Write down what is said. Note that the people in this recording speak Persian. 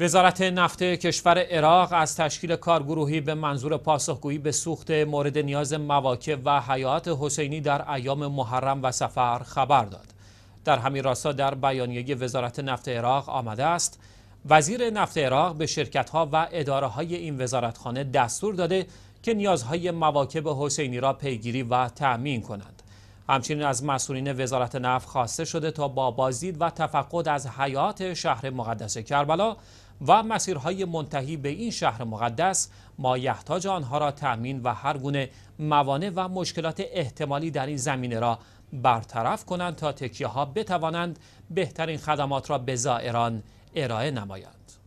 وزارت نفت کشور عراق از تشکیل کارگروهی به منظور پاسخگویی به سوخت مورد نیاز مواکب و حیات حسینی در ایام محرم و سفر خبر داد. در همین راستا در بیانیه وزارت نفت عراق آمده است وزیر نفت عراق به شرکتها و اداره های این وزارتخانه دستور داده که نیازهای مواکب حسینی را پیگیری و تأمین کنند. همچنین از مسئولین وزارت نفت خواسته شده تا با بازدید و تفقد از حیات شهر مقدس کربلا و مسیرهای منتهی به این شهر مقدس مایحتاج آنها را تأمین و هر گونه موانع و مشکلات احتمالی در این زمینه را برطرف کنند تا تکیه ها بتوانند بهترین خدمات را به زائران ارائه نمایند.